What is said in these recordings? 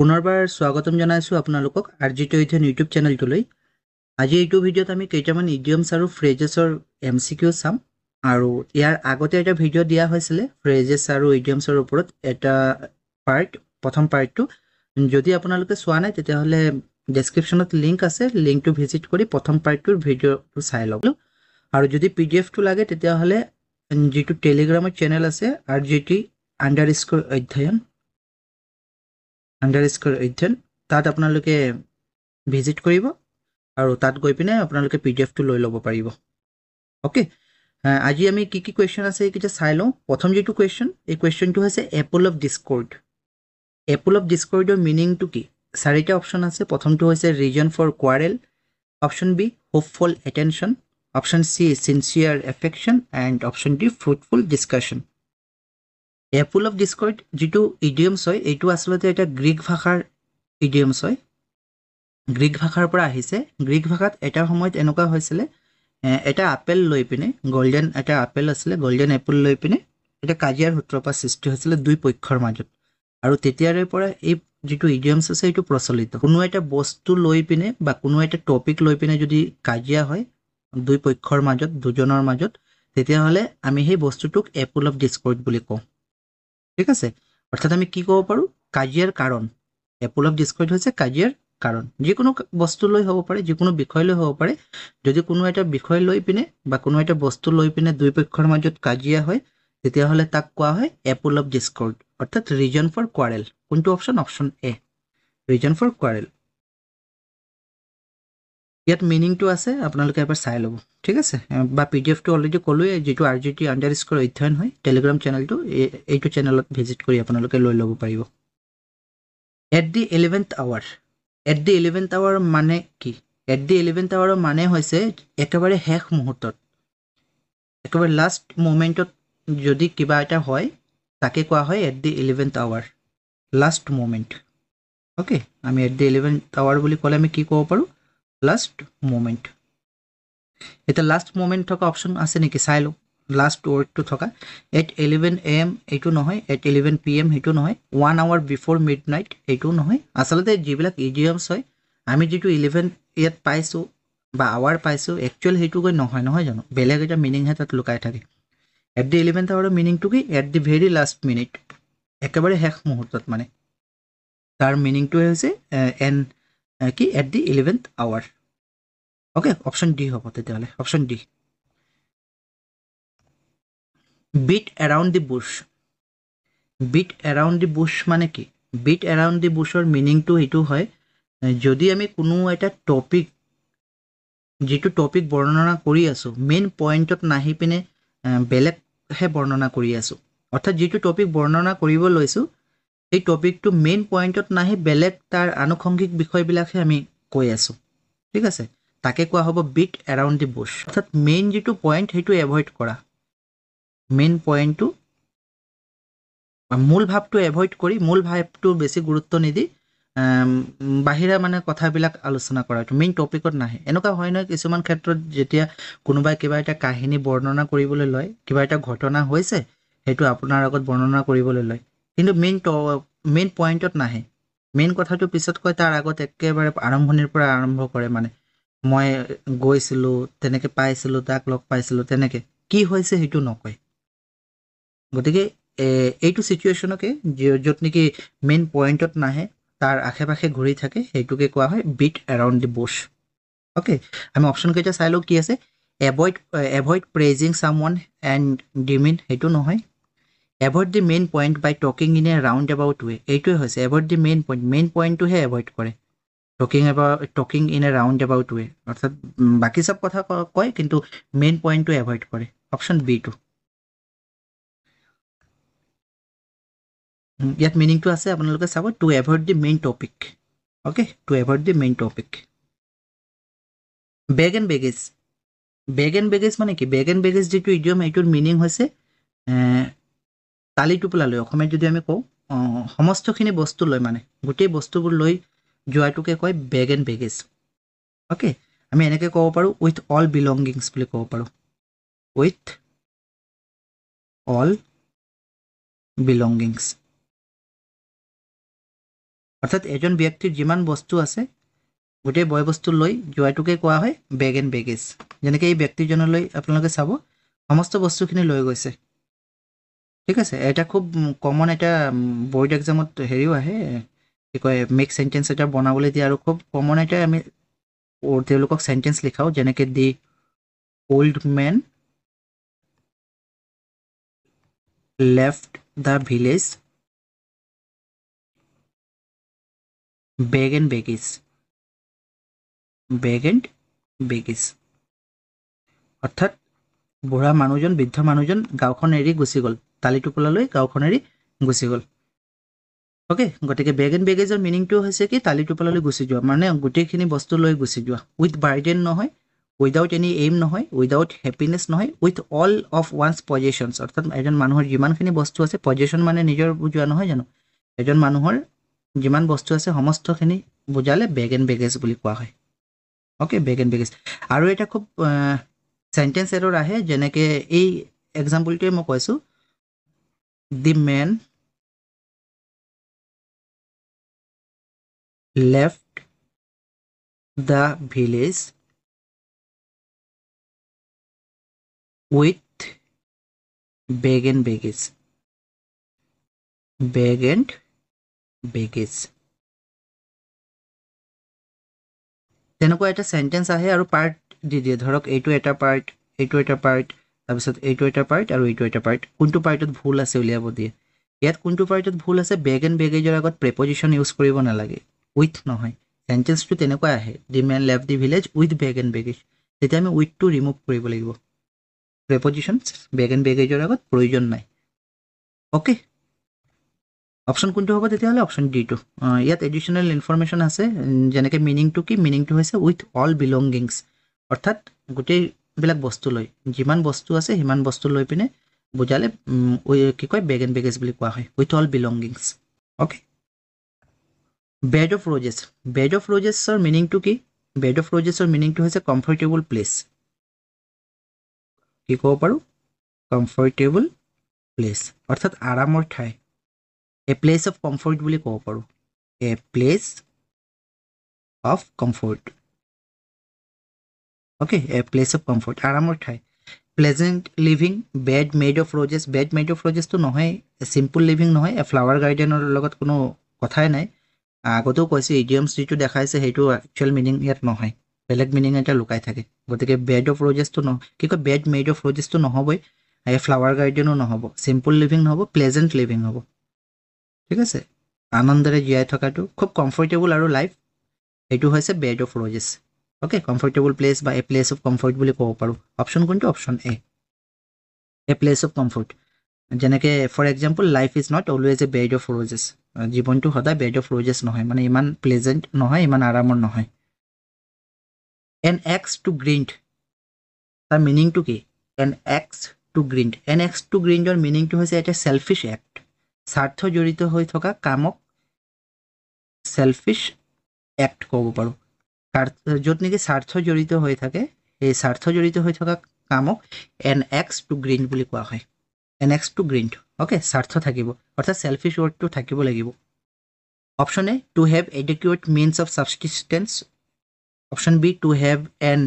পুনৰবাৰ স্বাগতম জনাইছোঁ আপোনালোকক আৰ আৰ্জিত ইথেন ইউটিউব চেনেলটোলৈ আজি এইটো ভিডিঅ'ত আমি কেইটামান ইডিয়মছ আৰু ফ্ৰেজেছৰ এম চি কিউ চাম আৰু ইয়াৰ আগতে এটা ভিডিঅ' দিয়া হৈছিলে ফ্ৰেজেছ আৰু ইডিয়মছৰ ওপৰত এটা পাৰ্ট প্ৰথম পাৰ্টটো যদি আপোনালোকে চোৱা নাই তেতিয়াহ'লে ডেছক্ৰিপশ্যনত লিংক আছে লিংকটো ভিজিট কৰি প্ৰথম পাৰ্টটোৰ ভিডিঅ'টো চাই ল'লোঁ আৰু যদি পি ডি এফটো লাগে তেতিয়াহ'লে যিটো টেলিগ্ৰামৰ চেনেল আছে আৰ জি টি আণ্ডাৰ স্কুল অধ্যয়ন আণ্ডাৰ স্কুল অধ্যয়ন তাত আপোনালোকে ভিজিট কৰিব আৰু তাত গৈ পিনে আপোনালোকে পি ডি এফটো লৈ ল'ব পাৰিব অ'কে আজি আমি কি কি কুৱেশ্যন আছে এইকেইটা চাই লওঁ প্ৰথম যিটো কুৱেশ্যন এই কুৱেশ্যনটো হৈছে apple of discord apple of ডিছকৰ্ডৰ মিনিংটো কি চাৰিটা অপশ্যন আছে প্ৰথমটো হৈছে reason for quarrel option B hopeful attention option C sincere affection and option D fruitful discussion apple of discord যিটো ইডিয়মছ হয় এইটো আচলতে এটা গ্ৰীক ভাষাৰ ইডিয়মছ হয় গ্ৰীক ভাষাৰ পৰা আহিছে গ্ৰীক ভাষাত এটা সময়ত এনেকুৱা হৈছিলে এটা আপেল লৈ পিনে গল্ডেন এটা আপেল আছিলে গল্ডেন এপুল লৈ পিনে এটা কাজিয়াৰ সূত্ৰপাত সৃষ্টি হৈছিলে দুই পক্ষৰ মাজত আৰু তেতিয়াৰে পৰা এই যিটো ইডিয়মছ আছে এইটো প্ৰচলিত কোনো এটা বস্তু লৈ পিনে বা কোনো এটা টপিক লৈ পিনে যদি কাজিয়া হয় দুই পক্ষৰ মাজত দুজনৰ মাজত তেতিয়াহ'লে আমি সেই বস্তুটোক এপুল অফ ডিস্কৰ্ট বুলি কওঁ ঠিক আছে অর্থাৎ আমি কি ক'ব পাৰোঁ কাজিয়াৰ কাৰণ এ পুল অফ ডিছকৰ্ড হৈছে কাজিয়াৰ কাৰণ যিকোনো বস্তু লৈ হ'ব পাৰে যিকোনো বিষয় লৈ হ'ব পাৰে যদি কোনো এটা বিষয় লৈ পিনে বা কোনো এটা বস্তু লৈ পিনে দুই পক্ষৰ মাজত কাজিয়া হয় তেতিয়াহ'লে তাক কোৱা হয় এপুল অফ ডিছকৰ্ড অৰ্থাৎ ৰিজন ফৰ কোৱাৰেল কোনটো option option A reason for quarrel ইয়াত মিনিংটো আছে আপোনালোকে এবাৰ চাই ল'ব ঠিক আছে বা পি ডি এফটো অলৰেডি ক'লোৱেই যিটো আৰ জি টি আণ্ডাৰ স্কুলৰ অধ্যয়ন হয় টেলিগ্ৰাম চেনেলটো এইটো চেনেলত ভিজিট কৰি আপোনালোকে লৈ ল'ব পাৰিব at the eleventh hour at the eleventh hour মানে কি এট দি ইলেভেন্থ আৱাৰৰ মানে হৈছে একেবাৰে শেষ মুহূৰ্তত একেবাৰে লাষ্ট মুমেণ্টত যদি কিবা এটা হয় তাকে কোৱা হয় at the eleventh hour last moment okay আমি এট দি ইলেভেন্থ আৱাৰ বুলি ক'লে আমি কি ক'ব পাৰোঁ লাষ্ট মুমেণ্ট এতিয়া লাষ্ট মুমেণ্ট থকা অপশ্যন আছে নেকি চাই লওঁ লাষ্ট ৱৰ্কটো থকা এট ইলেভেন এ এম এইটো নহয় এট ইলেভেন পি এম সেইটো নহয় one hour before midnight এইটোও নহয় আচলতে যিবিলাক ইডিয়ামছ হয় আমি যিটো ইলেভেন ইয়াত পাইছোঁ বা আৱাৰ পাইছোঁ একচুৱেল সেইটোগৈ নহয় নহয় জানো বেলেগ এটা মিনিংহে তাত লুকাই থাকে এট দি ইলেভেন্থ আৱাৰৰ মিনিংটো কি at the very last minute একেবাৰে শেষ মুহূৰ্তত মানে তাৰ মিনিংটোৱে হৈছে এণ্ড কি at the eleventh hour okay option D হ'ব তেতিয়াহ'লে option D beat around the bush beat around the bush মানে কি বিট এৰাউণ্ড দি বুচৰ মিনিংটো এইটো হয় যদি আমি কোনো এটা টপিক যিটো টপিক বৰ্ণনা কৰি আছোঁ মেইন পইণ্টত নাহি পিনে বেলেগহে বৰ্ণনা কৰি আছোঁ অৰ্থাৎ যিটো টপিক বৰ্ণনা কৰিব লৈছোঁ এই টপিকটো মেইন পইণ্টত নাহি বেলেগ তাৰ আনুষংগিক বিষয়বিলাকহে আমি কৈ আছোঁ ঠিক আছে তাকে কোৱা হ'ব বিট এৰাউণ্ড দি বুচ অৰ্থাৎ মেইন যিটো পইণ্ট সেইটো এভইড কৰা মেইন পইণ্টটো মূল ভাৱটো এভইড কৰি মূল ভাৱটো বেছি গুৰুত্ব নিদি বাহিৰা মানে কথাবিলাক আলোচনা কৰা এইটো মেইন টপিকত নাহে এনেকুৱা হয় নহয় কিছুমান ক্ষেত্ৰত যেতিয়া কোনোবাই কিবা এটা কাহিনী বৰ্ণনা কৰিবলৈ লয় কিবা এটা ঘটনা হৈছে সেইটো আপোনাৰ আগত বৰ্ণনা কৰিবলৈ লয় কিন্তু মেইন মেইন পইণ্টত নাহে মেইন কথাটো পিছত কয় তাৰ আগত একেবাৰে আৰম্ভণিৰ পৰা আৰম্ভ কৰে মানে মই গৈছিলোঁ তেনেকৈ পাইছিলোঁ তাক লগ পাইছিলোঁ তেনেকৈ কি হৈছে সেইটো নকয় গতিকে এইটো চিটুৱেশ্যনকে য'ত নেকি মেইন পইণ্টত নাহে তাৰ আশে পাশে ঘূৰি থাকে সেইটোকে কোৱা হয় beat around the bush okay আমি অপশ্যনকেইটা চাই লওঁ কি আছে এভইড এভইড প্ৰেজিং চাম ওৱান এণ্ড ডিমিন সেইটো নহয় avoid the main point by talking in a roundabout way এইটোৱে হৈছে avoid the main point main পইণ্টটোহে এভইড কৰে talking about talking in a roundabout way অৰ্থাৎ বাকী চব কথা কয় কিন্তু মেইন পইণ্টটো এভইড কৰে অপশ্যন বি বিটো ইয়াত মিনিংটো আছে আপোনালোকে চাব to avoid the main topic okay to avoid the main topic bag and baggage bag and baggage মানে কি বেগ এণ্ড বেগেজ যিটো ইডিয়ম এইটোৰ মিনিং হৈছে তালি টোপোলা লৈ অসমীয়াত যদি আমি কওঁ সমস্তখিনি বস্তু লৈ মানে গোটেই বস্তুবোৰ লৈ যোৱাটোকে কয় বেগ এণ্ড বেগেজ অ'কে আমি এনেকৈ ক'ব পাৰোঁ উইথ অল বিলংগিংছ বুলি ক'ব পাৰোঁ উইথ অল বিলংগিংছ অৰ্থাৎ এজন ব্যক্তিৰ যিমান বস্তু আছে গোটেই বয় বস্তু লৈ যোৱাটোকে কোৱা হয় বেগ এণ্ড বেগেজ যেনেকৈ এই ব্যক্তিজনলৈ আপোনালোকে চাব সমস্ত বস্তুখিনি লৈ গৈছে ঠিক আছে এটা খুব কমন এটা বৰ্ড এক্সামত হেৰিও আহে কি কয় মেক চেণ্টেঞ্চ এটা বনাবলৈ দিয়ে আৰু খুব কমন এটাই আমি তেওঁলোকক চেণ্টেঞ্চ লিখাওঁ যেনেকৈ the old man left the village bag and baggage bag and baggage অৰ্থাৎ বুঢ়া মানুহজন বৃদ্ধ মানুহজন গাঁওখন এৰি গুচি গ'ল তালিটোপোলালৈ গাঁওখন এৰি গুচি গ'ল অ'কে গতিকে বেগ এণ্ড বেগেজৰ মিনিংটো হৈছে কি তালিটোপোলালৈ গুচি যোৱা মানে গোটেইখিনি বস্তু লৈ গুচি যোৱা উইথ বাৰ্ডেন নহয় উইদাউট এনি এইম নহয় উইদাউট হেপিনেছ নহয় with all of one's possessions অৰ্থাৎ এজন মানুহৰ যিমানখিনি বস্তু আছে পজিশ্যন মানে নিজৰ বুজোৱা নহয় জানো এজন মানুহৰ যিমান বস্তু আছে সমস্তখিনি বুজালে বেগ এণ্ড বেগেজ বুলি কোৱা হয় অ'কে বেগ এণ্ড বেগেজ আৰু এটা খুব চেণ্টেঞ্চ এৰৰ আহে যেনেকৈ এই এক্সাম্পলটোৱে মই কৈছোঁ the man left the village with bag and baggage bag and baggage তেনেকুৱা এটা চেণ্টেঞ্চ আহে আৰু পাৰ্ট দি দিয়ে ধৰক এইটো এটা পাৰ্ট এইটো এটা পাৰ্ট তাৰপিছত এইটো এটা পাৰ্ট আৰু এইটো এটা পাৰ্ট কোনটো পাৰ্টত ভুল আছে উলিয়াব দিয়ে ইয়াত কোনটো পাৰ্টত ভুল আছে বেগ এণ্ড বেগেজৰ আগত প্ৰেপজিশ্যন ইউজ কৰিব নালাগে উইথ নহয় চেণ্টেঞ্চটো তেনেকুৱাই আহে the man leave the village with bag and baggage তেতিয়া আমি উইথটো ৰিমুভ কৰিব লাগিব প্ৰেপজিশ্যন বেগ এণ্ড বেগেজৰ আগত প্ৰয়োজন নাই অ'কে অপশ্যন কোনটো হ'ব তেতিয়াহ'লে অপশ্যন ডিটো ইয়াত এডিশ্যনেল ইনফৰমেশ্যন আছে যেনেকৈ মিনিংটো কি মিনিংটো হৈছে উইথ অল বিলংগিংছ অৰ্থাৎ গোটেই বিলাক বস্তু লৈ যিমান বস্তু আছে সিমান বস্তু লৈ পিনে বুজালে কি কয় বেগ এণ্ড বেগেজ বুলি কোৱা হয় with all belongings okay bed of roses বেড অফ ৰোজেছৰ মিনিংটো কি বেড অফ ৰোজেছৰ মিনিংটো হৈছে কমফৰ্টেবল প্লেচ কি ক'ব পাৰোঁ কমফৰ্টেবল প্লেচ অৰ্থাৎ আৰামৰ ঠাই এ প্লেচ অফ কমফৰ্ট বুলি ক'ব পাৰোঁ a place of comfort okay a place of comfort aramor thai pleasant living bed made of roses bed made of roses to nohay simple living nohay a flower garden or logot kono kothay nai agoto koise idioms jitu dekhaise hetu actual meaning yet nohay belag meaning eta lukai thake gotike bed of roses to no ki ko bed made of roses to nohoboi a flower garden o nohobo simple living hobo pleasant living hobo thik ase anandare jiyai thakatu khub comfortable aru life এইটো হৈছে bed of roses okay comfortable place বা a place of comfort বুলি ক'ব পাৰোঁ option কোনটো option A a place of comfort যেনেকৈ for example life is not always a bed of roses জীৱনটো সদায় বেড অফ ৰ'জেছ নহয় মানে ইমান প্লেজেন্ট নহয় ইমান আৰামৰ নহয় এন এক্স টু গ্ৰিণ্ট তাৰ মিনিংটো কি an axe to grind an axe to গ্ৰিণ্টৰ মিনিংটো হৈছে এটা ছেলফিছ এক্ট স্বাৰ্থ জড়িত হৈ থকা কামক ছেলফিছ এক্ট ক'ব পাৰোঁ য'ত নেকি স্বাৰ্থ জড়িত হৈ থাকে সেই স্বাৰ্থ জড়িত হৈ থকা কামক এন এক্স টু গ্ৰীণ বুলি কোৱা হয় an axe to grind okay স্বাৰ্থ থাকিব অৰ্থাৎ ছেলফিছ ৱৰ্ডটো থাকিব লাগিব option A to have adequate means of subsistence option B to have an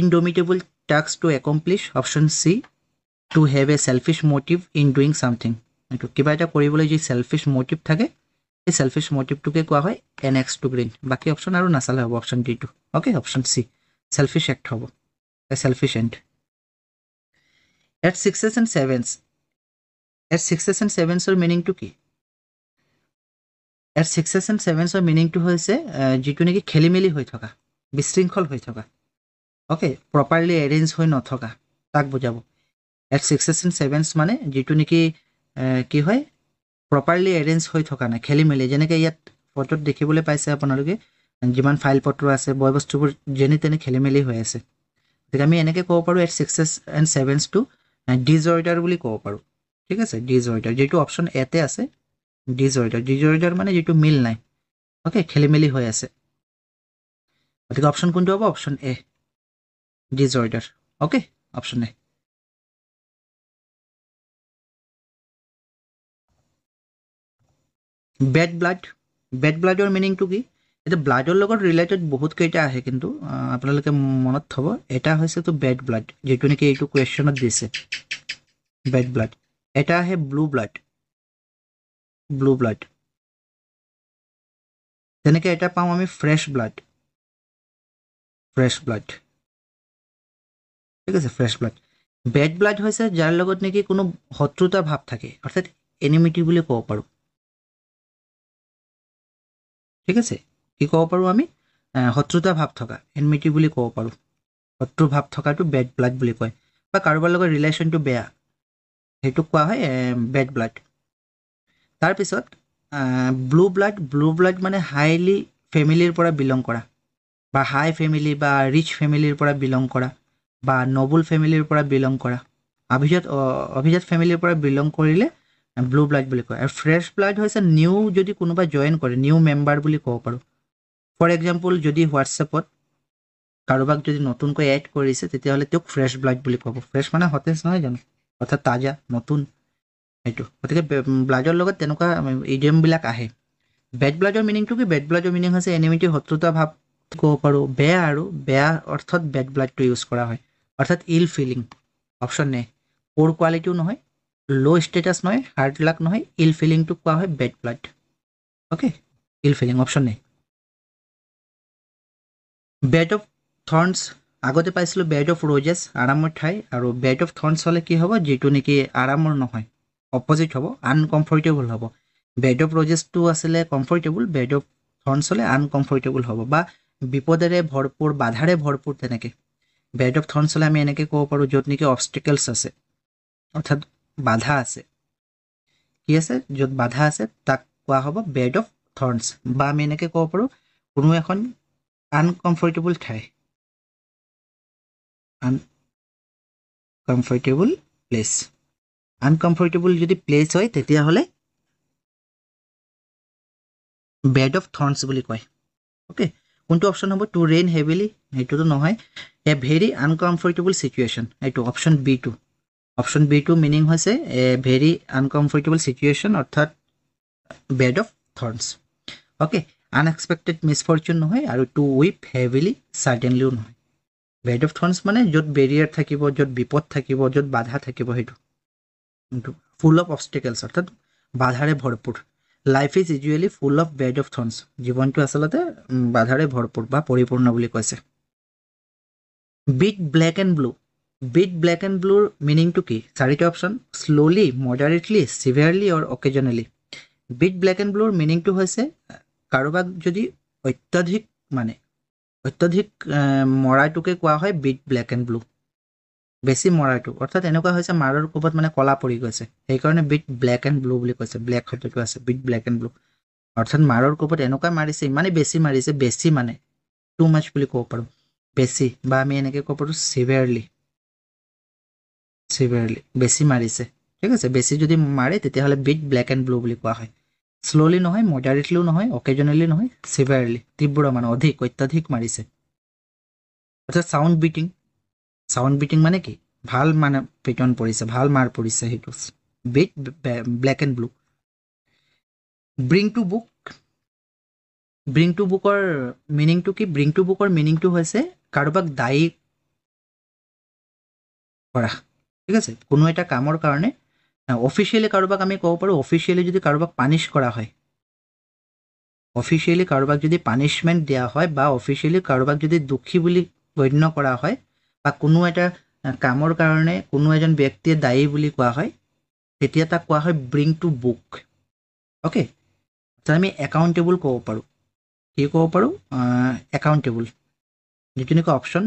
indomitable task to accomplish option C to have a selfish motive in doing something এইটো কিবা এটা কৰিবলৈ যি ছেলফিছ মটিভ থাকে এই চেলফিছ মটিভটোকে কোৱা হয় এন টু গ্ৰীণ বাকী অপশ্যন আৰু নাচালে হ'ব অপশ্যন ডিটো okay option C selfish act হ'ব selfish and at sixes and sevens at sixes and ছেভেন্সৰ মিনিংটো কি এট ছিক্সেছ এণ্ড ছেভেন্সৰ মিনিংটো হৈছে যিটো নেকি খেলি মেলি হৈ থকা বিশৃংখল হৈ থকা অ'কে প্ৰপাৰলি এৰেঞ্জ হৈ নথকা তাক বুজাব এট ছিক্সেছ এণ্ড ছেভেন্স মানে যিটো নেকি কি হয় প্ৰপাৰলি এৰেঞ্জ হৈ থকা নাই খেলি মেলি যেনেকৈ ইয়াত ফটোত দেখিবলৈ পাইছে আপোনালোকে যিমান ফাইল পত্ৰ আছে বয় বস্তুবোৰ যেনে তেনে খেলি মেলি হৈ আছে গতিকে আমি এনেকৈ ক'ব পাৰোঁ এট ছিক্সেছ এণ্ড টু ছেভেন্সটো ডিজৰ্ডাৰ বুলি ক'ব পাৰোঁ ঠিক আছে ডিজৰ্ডাৰ যিটো অপশ্যন এতে আছে ডিজৰ্ডাৰ ডিজৰ্ডাৰ মানে যিটো মিল নাই অ'কে খেলি মেলি হৈ আছে গতিকে অপশ্যন কোনটো হ'ব option A disorder okay option A bad blood bad ব্লাডৰ মিনিংটো কি এতিয়া ব্লাডৰ লগত ৰিলেটেড বহুতকেইটা আহে কিন্তু আপোনালোকে মনত থ'ব এটা হৈছেতো বেড ব্লাড যিটো নেকি এইটো কুৱেশ্যনত দিছে বেড ব্লাড এটা আহে ব্লু ব্লাড ব্লু ব্লাড তেনেকৈ এটা পাওঁ আমি ফ্ৰেছ ব্লাড ফ্ৰেছ ব্লাড ঠিক আছে ফ্ৰেছ ব্লাড বেড ব্লাড হৈছে যাৰ লগত নেকি কোনো শত্ৰুতা ভাৱ থাকে অৰ্থাৎ এনিমিটি বুলি ক'ব পাৰোঁ ঠিক আছে কি ক'ব পাৰোঁ আমি শত্ৰুতা ভাৱ থকা এনমিটি বুলি ক'ব পাৰোঁ শত্ৰু ভাৱ থকাটো বেড ব্লাড বুলি কয় বা কাৰোবাৰ লগত ৰিলেশ্যনটো বেয়া সেইটোক কোৱা হয় বেড ব্লাড তাৰপিছত ব্লু ব্লাড ব্লু ব্লাড মানে হাইলি ফেমিলিৰ পৰা বিলং কৰা বা হাই ফেমিলি বা ৰিচ ফেমিলিৰ পৰা বিলং কৰা বা নবুল ফেমিলিৰ পৰা বিলং কৰা অভিজাত অভিজাত ফেমিলিৰ পৰা বিলং কৰিলে ব্লু ব্লাড বুলি কয় আৰু ফ্ৰেছ ব্লাড হৈছে নিউ যদি কোনোবাই জইন কৰে নিউ মেম্বাৰ বুলি ক'ব পাৰোঁ ফৰ এক্সাম্পল যদি হোৱাটছএপত কাৰোবাক যদি নতুনকৈ এড কৰিছে তেতিয়াহ'লে তেওঁক ফ্ৰেছ ব্লাড বুলি ক'ব ফ্ৰেছ মানে সতেজ নহয় জানো অৰ্থাৎ তাজা নতুন সেইটো গতিকে ব্লাডৰ লগত তেনেকুৱা ইডিয়মবিলাক আহে বেড ব্লাডৰ মিনিংটো কি বেড ব্লাডৰ মিনিং হৈছে এনিমিটি শত্ৰুতা ভাৱ ক'ব পাৰোঁ বেয়া আৰু বেয়া অৰ্থত বেড ব্লাডটো ইউজ কৰা হয় অৰ্থাৎ ইল ফিলিং অপশ্যন নে প'ৰ কোৱালিটিও নহয় লো ষ্টেটাছ নহয় হাৰ্ট লাক নহয় ইল ফিলিংটো কোৱা হয় bad blood okay ill feeling option নাই বেড অফ থৰ্ণছ আগতে পাইছিলোঁ বেড অফ ৰজেছ আৰামৰ ঠাই আৰু বেড অফ থৰ্ণছ হ'লে কি হ'ব যিটো নেকি আৰামৰ নহয় অপজিট হ'ব আনকমফৰ্টেবল হ'ব বেড অফ ৰজেছটো আছিলে কমফৰ্টেবল বেড অফ থৰ্ণছ হ'লে আনকমফৰ্টেবল হ'ব বা বিপদেৰে ভৰপূৰ বাধাৰে ভৰপূৰ তেনেকৈ বেড অফ থৰ্ণছ হ'লে আমি এনেকৈ ক'ব পাৰোঁ য'ত নেকি অবষ্টিকেলছ আছে অৰ্থাৎ বাধা আছে কি আছে য'ত বাধা আছে তাক কোৱা হ'ব বেড অফ থৰ্ণছ বা আমি এনেকৈ ক'ব পাৰোঁ কোনো এখন আনকমফৰ্টেবল ঠাই আনকমফৰ্টেবল প্লেচ আনকমফৰ্টেবল যদি প্লেচ হয় তেতিয়াহ'লে বেড অফ থৰ্ণছ বুলি কয় অ'কে কোনটো অপশ্যন হ'ব টু ৰেইন হেভিলি সেইটোতো নহয় এ ভেৰি আনকমফৰ্টেবল চিটুৱেশ্যন এইটো option B to option B to meaning হৈছে এ ভেৰি আনকমফৰ্টেবল চিটুৱেশ্যন অৰ্থাৎ bed of thorns okay unexpected misfortune নহয় আৰু টু উইপ হেভিলি চাৰ্টেনলিও নহয় বেড অফ থৰ্ণছ মানে য'ত বেৰিয়াৰ থাকিব য'ত বিপদ থাকিব য'ত বাধা থাকিব সেইটো ফুল অফ অবষ্টেকেলছ অৰ্থাৎ বাধাৰে ভৰপূৰ life is usually full of bed of thorns জীৱনটো আচলতে বাধাৰে ভৰপূৰ বা পৰিপূৰ্ণ বুলি কৈছে beat black and blue beat black and ব্লুৰ মিনিংটো কি চাৰিটা option slowly moderately severely or occasionally beat black and ব্লুৰ মিনিংটো হৈছে কাৰোবাক যদি অত্যাধিক মানে অত্যাধিক মৰাটোকে কোৱা হয় বিট ব্লেক এণ্ড ব্লু বেছি মৰাটো অৰ্থাৎ এনেকুৱা হৈছে মাৰৰ কোবত মানে কলা পৰি গৈছে সেইকাৰণে বিট ব্লেক এণ্ড ব্লু বুলি কৈছে ব্লেক শব্দটো আছে বিট ব্লেক এণ্ড ব্লু অৰ্থাৎ মাৰৰ কোবত এনেকুৱা মাৰিছে ইমানেই বেছি মাৰিছে বেছি মানে টু মাছ বুলি ক'ব পাৰোঁ বেছি বা আমি এনেকৈ ক'ব পাৰোঁ চিভিয়াৰলি চিভিয়াৰলি বেছি মাৰিছে ঠিক আছে বেছি যদি মাৰে তেতিয়াহ'লে বিট ব্লেক এণ্ড ব্লু বুলি কোৱা হয় শ্ল'লি নহয় মডাৰেটলিও নহয় অকেজনেলি নহয় চিভিয়াৰলি তীব্ৰ মানে অধিক অত্যাধিক মাৰিছে অৰ্থাৎ ছাউণ্ড বিটিং ছাউণ্ড বিটিং মানে কি ভাল মানে পিটন পৰিছে ভাল মাৰ পৰিছে সেইটো beat black and blue bring to book bring to বুকৰ মিনিংটো কি ব্ৰিং টু বুকৰ মিনিংটো হৈছে কাৰোবাক দায়ী কৰা ঠিক আছে কোনো এটা কামৰ কাৰণে অফিচিয়েলি কাৰোবাক আমি ক'ব পাৰোঁ অফিচিয়েলি যদি কাৰোবাক পানিছ কৰা হয় অফিচিয়েলি কাৰোবাক যদি পানিছমেণ্ট দিয়া হয় বা অফিচিয়েলি কাৰোবাক যদি দুখী বুলি গণ্য কৰা হয় বা কোনো এটা কামৰ কাৰণে কোনো এজন ব্যক্তিয়ে দায়ী বুলি কোৱা হয় তেতিয়া তাক কোৱা হয় ব্ৰিং টু বুক অ'কে আমি একাউণ্টেবল ক'ব পাৰোঁ কি ক'ব পাৰোঁ একাউণ্টেবল যিটো নেকি অপশ্যন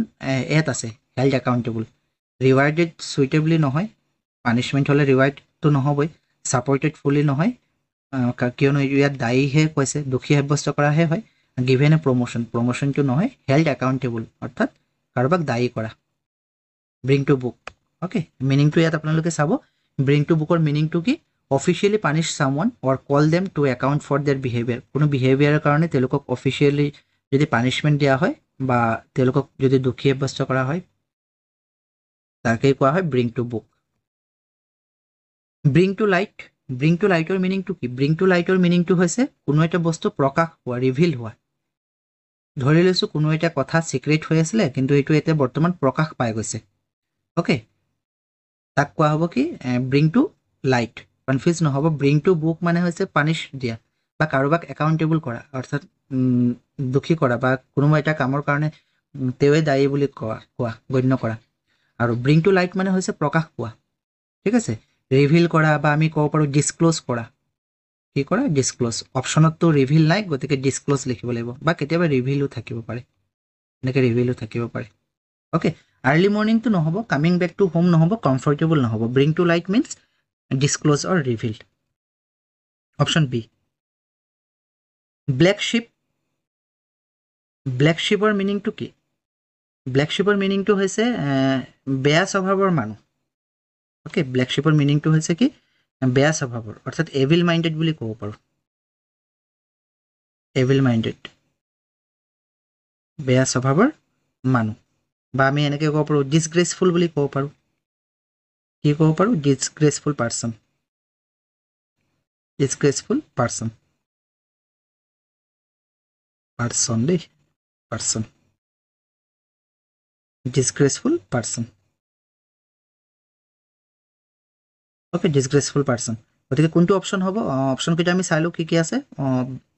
এট আছে held accountable rewarded suitably nohoy punishment hole reward to nohoboy supported fully nohoy kakiono yat dai he koise dukhi habosto kara he hoy given a promotion promotion to nohoy held accountable orthat karbak dai kara bring to book okay meaning to yat apnaloke sabo bring to book or meaning to ki officially punish someone or call them to account for their behavior kono behavior er karone telok officially jodi punishment dia hoy ba telok jodi dukhi habosto kara hoy তাকে কোৱা হয় bring to book bring to light bring to লাইটৰ মিনিংটো two লাইটৰ মিনিংটো হৈছে কোনো এটা বস্তু প্ৰকাশ হোৱা ৰিভিল হোৱা ধৰি লৈছোঁ কোনো এটা কথা চিক্ৰেট হৈ আছিলে কিন্তু এইটো এতিয়া বৰ্তমান প্ৰকাশ পাই গৈছে অ'কে তাক কোৱা হ'ব কি ব্ৰিং টু লাইট কনফিউজ নহ'ব ব্ৰিং টু বুক মানে হৈছে পানিছ দিয়া বা কাৰোবাক একাউণ্টেবল কৰা অৰ্থাৎ দুখী কৰা বা কোনোবা এটা কামৰ কাৰণে তেওঁৱে দায়ী বুলি কোৱা কোৱা গণ্য কৰা আৰু ব্ৰিং টু লাইট মানে হৈছে প্ৰকাশ পোৱা ঠিক আছে ৰিভিল কৰা বা আমি ক'ব পাৰোঁ ডিছক্ল'জ কৰা কি কৰা ডিছক্ল'জ অপশ্যনততো ৰিভিল নাই গতিকে ডিছক্ল'জ লিখিব লাগিব বা কেতিয়াবা ৰিভিলো থাকিব পাৰে এনেকৈ ৰিভিলো থাকিব পাৰে অ'কে আৰ্লি মৰ্ণিংটো নহ'ব কামিং বেক টু হোম নহ'ব কমফৰ্টেবল নহ'ব bring to light means disclose or reveal option B black sheep black শ্বিপৰ মিনিংটো কি ব্লেক শ্বিপৰ মিনিংটো হৈছে বেয়া স্বভাৱৰ মানুহ অ'কে ব্লেক শ্বিপৰ মিনিংটো হৈছে কি বেয়া স্বভাৱৰ অৰ্থাৎ এভিল মাইণ্ডেড বুলি ক'ব পাৰোঁ এভিল মাইণ্ডেড বেয়া স্বভাৱৰ মানুহ বা আমি এনেকৈ ক'ব পাৰোঁ ডিছগ্ৰেচফুল বুলি ক'ব পাৰোঁ কি ক'ব পাৰোঁ disgraceful person disgraceful person person দেই person disgraceful person. Okay, disgraceful person. But the Kuntu option hobo option kitami silo kiki ase.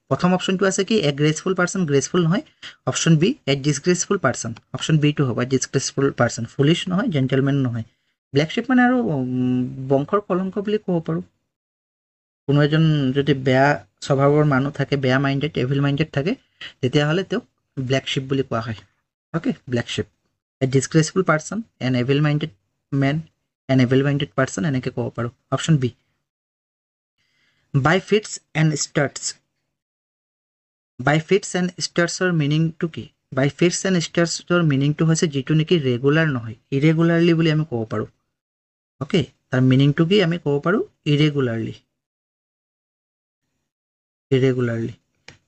Bottom option to asaki a graceful person, graceful noi. Option B, a disgraceful person. Option B to hobo a disgraceful person. Foolish noi, gentleman noi. Black ship man arrow bonkor column cobbly cooper. Kunajan jodi bear sobhavor manu take bear minded, evil minded take. The Tiahaleto black ship bully quahai. Okay, black ship. Okay, a disgraceful person an evil minded man an evil minded person এনেকে ক'ব পাৰো option B by fits and starts by fits and ষ্টাৰ্টছৰ মিনিংটো কি by fits and ষ্টাৰ্টছৰ মিনিংটো হৈছে যিটো নেকি ৰেগুলাৰ নহয় ইৰেগুলাৰলি বুলি আমি ক'ব পাৰোঁ অ'কে তাৰ মিনিংটো কি আমি ক'ব পাৰোঁ ইৰেগুলাৰলি ইৰেগুলাৰলি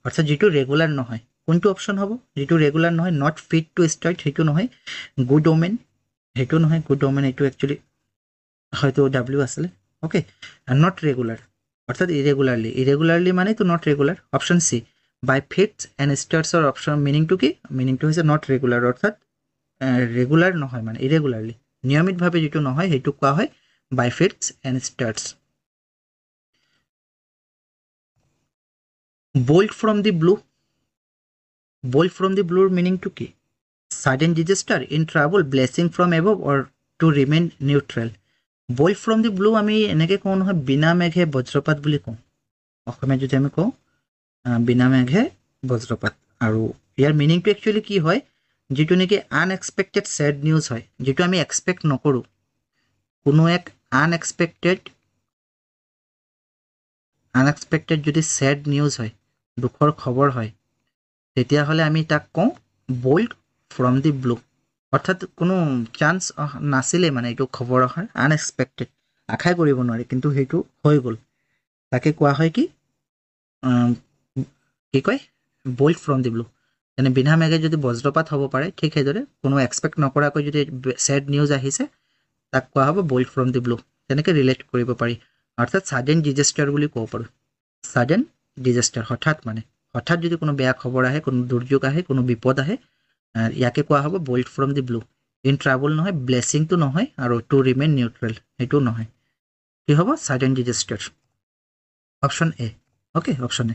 অৰ্থাৎ যিটো ৰেগুলাৰ নহয় কোনটো অপশ্যন হ'ব যিটো ৰেগুলাৰ নহয় নট ফিট টু ষ্টাৰ্ট সেইটো নহয় গুড ওমেন সেইটো নহয় গুড ওমেন এইটো একচুৱেলি হয়তো ডাব্লিউ আছিলে অ'কে নট ৰেগুলাৰ অৰ্থাৎ ইৰেগুলাৰলি মানে মানেতো not regular option C by fits and option option মিনিংটো কি মিনিংটো হৈছে নট ৰেগুলাৰ অৰ্থাৎ ৰেগুলাৰ নহয় মানে ইৰেগুলাৰলি নিয়মিতভাৱে যিটো নহয় সেইটো কোৱা হয় by fits and starts bolt from the blue বয় ফ্ৰম দি ব্লুৰ মিনিংটো কি sudden disaster in travel blessing from above or to remain neutral বয় ফ্ৰম দি ব্লু আমি এনেকৈ কওঁ নহয় বিনা মেঘে বজ্ৰপাত বুলি কওঁ অসমীয়াত যদি আমি কওঁ বিনা মেঘে বজ্ৰপাত আৰু ইয়াৰ মিনিংটো একচুৱেলি কি হয় যিটো নেকি আনএক্সপেক্টেড ছেড নিউজ হয় যিটো আমি এক্সপেক্ট নকৰোঁ কোনো এক আনএক্সপেক্টেড আনএক্সপেক্টেড যদি চেড নিউজ হয় দুখৰ খবৰ হয় তেতিয়া হলে আমি তাক কওঁ বোল্ড ফ্ৰম দি ব্লু অৰ্থাৎ কোনো চান্স নাছিলে মানে এইটো খবৰ অহাৰ আনএক্সপেক্টেড আশাই কৰিব নোৱাৰি কিন্তু সেইটো হৈ গ'ল তাকে কোৱা হয় কি কি কয় বোল্ড ফ্ৰম দি ব্লু যেনে বিনা মেঘে যদি বজ্ৰপাত হ'ব পাৰে ঠিক সেইদৰে কোনো এক্সপেক্ট নকৰাকৈ যদি ছেড নিউজ আহিছে তাক কোৱা হ'ব বোল্ড ফ্ৰম দি ব্লু তেনেকৈ ৰিলেট কৰিব পাৰি অৰ্থাৎ ছাডেন ডিজাষ্টাৰ বুলি ক'ব পাৰোঁ ছাডেন ডিজাষ্টাৰ হঠাৎ মানে হঠাৎ যদি কোনো বেয়া খবৰ আহে কোনো দুৰ্যোগ আহে কোনো বিপদ আহে ইয়াকে কোৱা হ'ব bolt from the blue in travel নহয় ব্লেচিংটো নহয় আৰু টু ৰিমেইন নিউট্ৰেল সেইটো নহয় কি হ'ব sudden disaster option A okay option A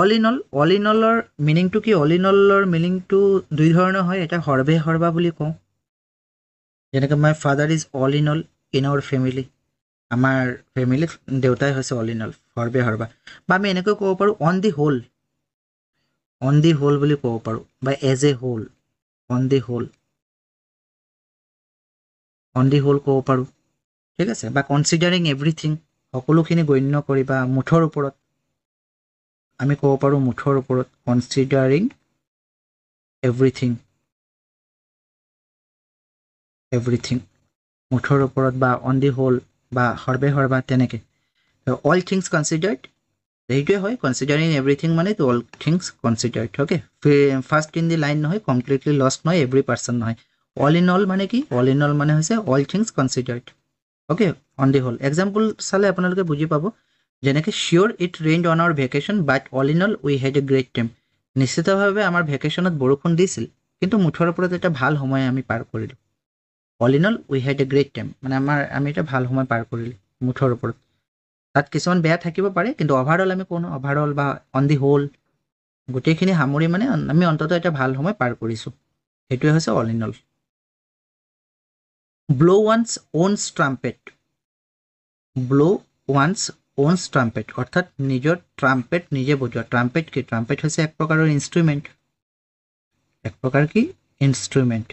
all in all all in অলৰ মিনিংটো কি অল ইন অলৰ মিনিংটো দুই ধৰণৰ হয় এটা সৰ্বে সৰ্বা বুলি কওঁ যেনেকৈ my father is all in all in our family আমাৰ ফেমিলিত দেউতাই হৈছে অল ইন অল সৰ্বে সৰ্বা বা আমি এনেকৈ ক'ব পাৰোঁ অন দি হ'ল অন দি হ'ল বুলি ক'ব পাৰোঁ বা এজ এ হ'ল অন দি হ'ল অন দি হ'ল ক'ব পাৰোঁ ঠিক আছে বা কনচিডাৰিং এভৰিথিং সকলোখিনি গণ্য কৰি বা মুঠৰ ওপৰত আমি ক'ব পাৰোঁ মুঠৰ ওপৰত কনচিডাৰিং এভৰিথিং এভৰিথিং মুঠৰ ওপৰত বা অন দি হ'ল বা সৰ্বে সৰ্বা তেনেকৈ অল থিংছ কনচিডাৰ্ড সেইটোৱে হয় কনচিডাৰিং এভৰিথিং মানে all things considered okay first in the line নহয় কমপ্লিটলি লষ্ট নহয় এভৰি পাৰ্চন নহয় অল ইন অল মানে কি অল ইন অল মানে হৈছে all things considered okay on the whole example চালে আপোনালোকে বুজি পাব যেনেকৈ sure it rained on our vacation but all in all we had a great time নিশ্চিতভাৱে আমাৰ ভেকেশ্যনত বৰষুণ দিছিল কিন্তু মুঠৰ ওপৰত এটা ভাল সময় আমি পাৰ কৰিলোঁ all in all we had a great time মানে আমাৰ আমি এটা ভাল সময় পাৰ কৰিলোঁ মুঠৰ ওপৰত তাত কিছুমান বেয়া থাকিব পাৰে কিন্তু অভাৰঅল আমি কোনো অভাৰঅল বা অন দি হল গোটেইখিনি সামৰি মানে আমি অন্ততঃ এটা ভাল সময় পাৰ কৰিছোঁ সেইটোৱে হৈছে all in all blow' one's own trumpet blow' one's own trumpet অৰ্থাৎ নিজৰ ট্ৰাম্পেট নিজে বজোৱা ট্ৰাম্পেট কি ট্ৰাম্পেট হৈছে এক প্ৰকাৰৰ ইনষ্ট্ৰুমেণ্ট এক প্ৰকাৰ কি ইনষ্ট্ৰুমেণ্ট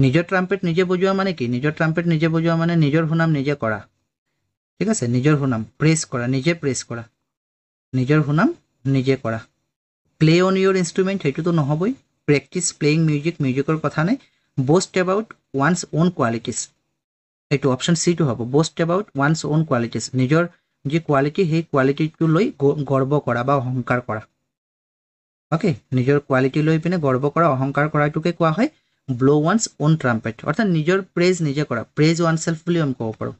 নিজৰ ট্ৰাম্পেট নিজে বজোৱা মানে কি নিজৰ ট্ৰাম্পেট নিজে বজোৱা মানে নিজৰ সুনাম নিজে কৰা ঠিক আছে নিজৰ সুনাম প্ৰেছ কৰা নিজে প্ৰেছ কৰা নিজৰ সুনাম নিজে কৰা প্লে অন ইয়'ৰ ইনষ্ট্ৰুমেণ্ট সেইটোতো নহ'বই প্ৰেক্টিচ প্লেইং মিউজিক মিউজিকৰ কথা নাই boast about one's own qualities সেইটো অপশ্যন চিটো হ'ব boast about one's own qualities নিজৰ যি কোৱালিটি সেই কোৱালিটিটো লৈ গৰ্ব কৰা বা অহংকাৰ কৰা অ'কে নিজৰ কোৱালিটি লৈ পিনে গৰ্ব কৰা অহংকাৰ কৰাটোকে কোৱা হয় ব্লো ওয়ান্স ওন ট্রাম্পেট অৰ্থাৎ নিজৰ প্ৰেজ নিজে কৰা প্ৰেজ ওৱান চেল্ফ বুলি আমি ক'ব পাৰোঁ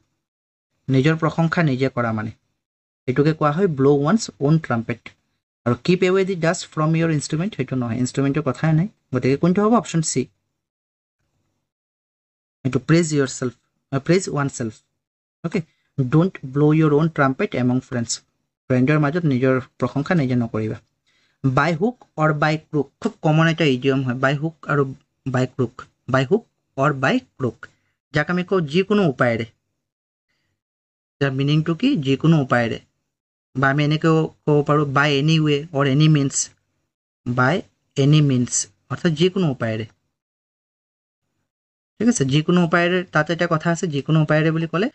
নিজৰ প্ৰশংসা নিজে কৰা মানে এইটোকে কোৱা হয় ব্ল' ওৱান্স অ'ন ট্ৰাম্পেট আৰু keep away the dust from your instrument সেইটো নহয় ইনষ্ট্ৰুমেণ্টৰ কথাই নাই গতিকে কোনটো হ'ব অপশ্যন চি এইটো praise yourself praise oneself okay don't blow' your own trumpet among friends ফ্ৰেণ্ডৰ মাজত নিজৰ প্ৰশংসা নিজে নকৰিবা by hook or by crook খুব কমন এটা ইডিয়ম হয় বাই হুক আৰু by crook by hook or by crook যাকে আমি কেউ যে কোনো রে যার মিনিং কি যে কোনো রে বা আমি এনেকেও কব পারো by any way or any means by any means অর্থাৎ যে কোনো রে ঠিক আছে যে কোনো উপায়েৰে তাত এটা কথা আছে যিকোনো উপায়েৰে বুলি ক'লে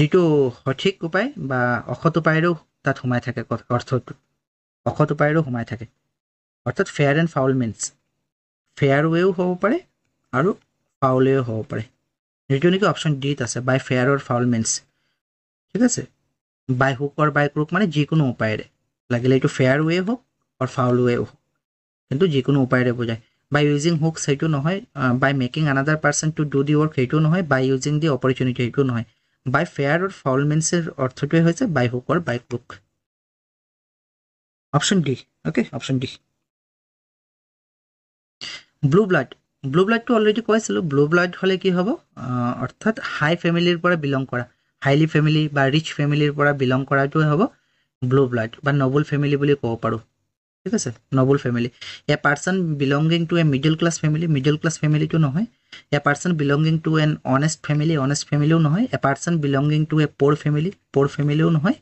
যিটো সঠিক উপায় বা অসৎ উপায়েৰেও তাত সোমাই থাকে অৰ্থটো অসৎ উপায়েৰেও সোমাই থাকে অৰ্থাৎ ফেয়াৰ এণ্ড ফাউল মিনস ফেয়াৰৱেও হ'ব পাৰে আৰু ফাউলৱেও হ'ব পাৰে সেইটো নেকি অপশ্যন ডিত আছে by fair or foul means ঠিক আছে বাই হুক অৰ বাই ক্ৰুক মানে যিকোনো উপায়েৰে লাগিলে এইটো ফেয়াৰৱে হওক অৰ ফাউলৱেও হওক কিন্তু যিকোনো উপায়েৰে বুজায় বাই ইউজিং হুক সেইটো নহয় by making another person to do the work সেইটো নহয় বাই ইউজিং দি অপৰচুনিটি সেইটো নহয় বাই ফেয়াৰ অৰ ফাউল মিনছৰ অৰ্থটোৱে হৈছে by hook or by crook option D okay option D blue blood blue ব্লাডটো অলৰেডি কৈছিলোঁ ব্লু ব্লাড হ'লে কি হ'ব অৰ্থাৎ হাই ফেমিলিৰ পৰা বিলং কৰা হাইলি ফেমিলি বা ৰিচ ফেমিলিৰ পৰা বিলং কৰাটোৱে হ'ব ব্লু ব্লাড বা নবুল ফেমিলি বুলি ক'ব পাৰোঁ ঠিক আছে noble family a person belonging to a middle class family middle class ফেমিলিটো নহয় a person belonging to an honest family honest ফেমিলিও নহয় a person belonging to a poor family poor ফেমিলিও নহয়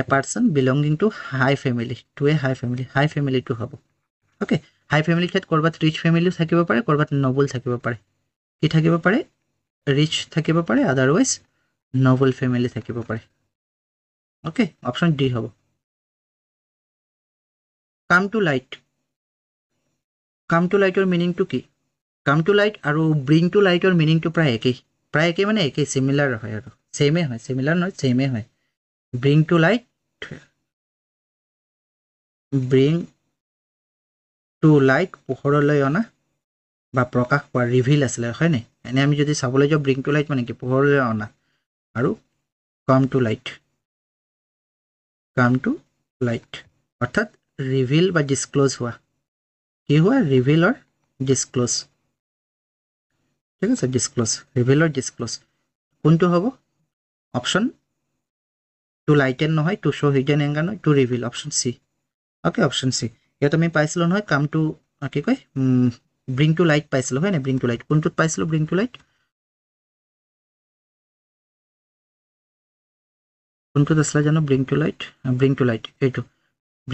a person belonging to high family to a high family high ফেমিলিটো হ'ব okay হাই family ক্ষেত্ৰে ক'ৰবাত rich ফেমিলিও থাকিব পাৰে ক'ৰবাত নবল থাকিব পাৰে কি থাকিব পাৰে ৰিচ থাকিব পাৰে আদাৰওয়াইজ নবল ফেমিলি থাকিব পাৰে অ'কে অপশ্যন ডি হব কাম টু লাইট কাম টু লাইটৰ মিনিংটো কি কাম টু লাইট আৰু ব্ৰিং টু লাইটৰ মিনিংটো প্ৰায় একেই প্ৰায় একেই মানে একেই চিমিলাৰ হয় আৰু সেমে হয় চিমিলাৰ নহয় সেমে হয় bring to light bring to light পোহৰলৈ অনা বা প্ৰকাশ কৰা ৰিভিল আছিলে হয়নে এনেই আমি যদি চাবলৈ যাওঁ ব্ৰিং টু লাইট মানে কি পোহৰলৈ অনা আৰু come to light come to light অৰ্থাৎ ৰিভিল বা ডিছক্ল'জ হোৱা কি হোৱা ৰিভিলৰ ডিছক্ল'জ ঠিক আছে ডিছক্ল'জ ৰিভিলৰ ডিছক্ল'জ কোনটো হ'ব অপশ্যন টু লাইটেন নহয় টু শ্ব' হিডেন এংগাৰ নহয় to reveal option C okay option C ইয়াত আমি পাইছিলোঁ নহয় কামটো কি কয় ব্ৰিং টু লাইট পাইছিলোঁ হয় হয়নে ব্ৰিং টু লাইট কোনটোত পাইছিলোঁ ব্ৰিং টু লাইট কোনটোত আছিলে জানো bring to light bring to light এইটো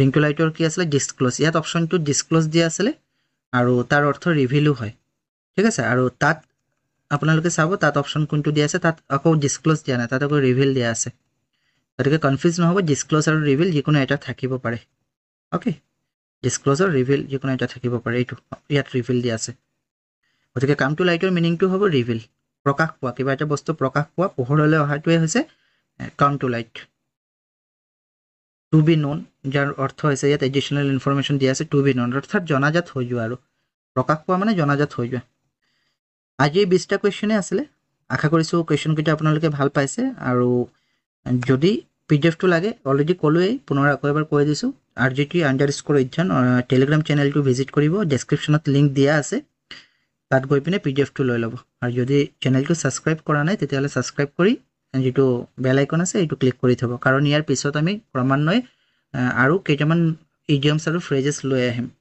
ব্ৰিং টু লাইটৰ কি আছিলে ডিছক্ল'জ ইয়াত অপশ্যনটো ডিছক্ল'জ দিয়া আছিলে আৰু তাৰ অৰ্থ ৰিভিলো হয় ঠিক আছে আৰু তাত আপোনালোকে চাব তাত অপশ্যন কোনটো দিয়া আছে তাত আকৌ ডিছক্ল'জ দিয়া নাই তাত আকৌ ৰিভিল দিয়া আছে গতিকে কনফিউজ নহ'ব ডিছক্ল'জ আৰু ৰিভিল যিকোনো এটা থাকিব পাৰে অ'কে ডিছক্লজাৰ ৰিভিল যিকোনো এটা থাকিব পাৰে এইটো ইয়াত ৰিভিল দিয়া আছে গতিকে কাম টু লাইটৰ মিনিংটো হ'ব ৰিভিল প্ৰকাশ পোৱা কিবা এটা বস্তু প্ৰকাশ পোৱা পোহৰলৈ অহাটোৱে হৈছে come to light to be known যাৰ অৰ্থ হৈছে ইয়াত এডিচনেল ইনফৰ্মেশ্যন দিয়া আছে টু বি নন অৰ্থাৎ জনাজাত হৈ যোৱা আৰু প্ৰকাশ পোৱা মানে জনাজাত হৈ যোৱা আজি এই বিছটা কুৱেশ্যনেই আছিলে আশা কৰিছোঁ কুৱেশ্যনকেইটা আপোনালোকে ভাল পাইছে আৰু যদি পিডিএফ টো লাগে অলৰেডি কলোয়ে পুনৰ আকৌ এবাৰ কৈ দিছো R G T underscore ইচ্ছন টেলিগ্ৰাম চ্যানেল ভিজিট কৰিব ডেসক্রিপশনত লিংক দিয়া আছে তাত গৈ পিনে পিডিএফ টো লৈ লব আৰু যদি চ্যানেল টো সাবস্ক্ৰাইব কৰা নাই তেতিয়ালে সাবস্ক্ৰাইব কৰি যিটো বেল আইকন আছে এইটো ক্লিক কৰি থব কাৰণ ইয়াৰ পিছত আমি ক্ৰমান্বয়ে আৰু কেইটামান ইডিয়মস আৰু ফ্ৰেজেছ লৈ আহিম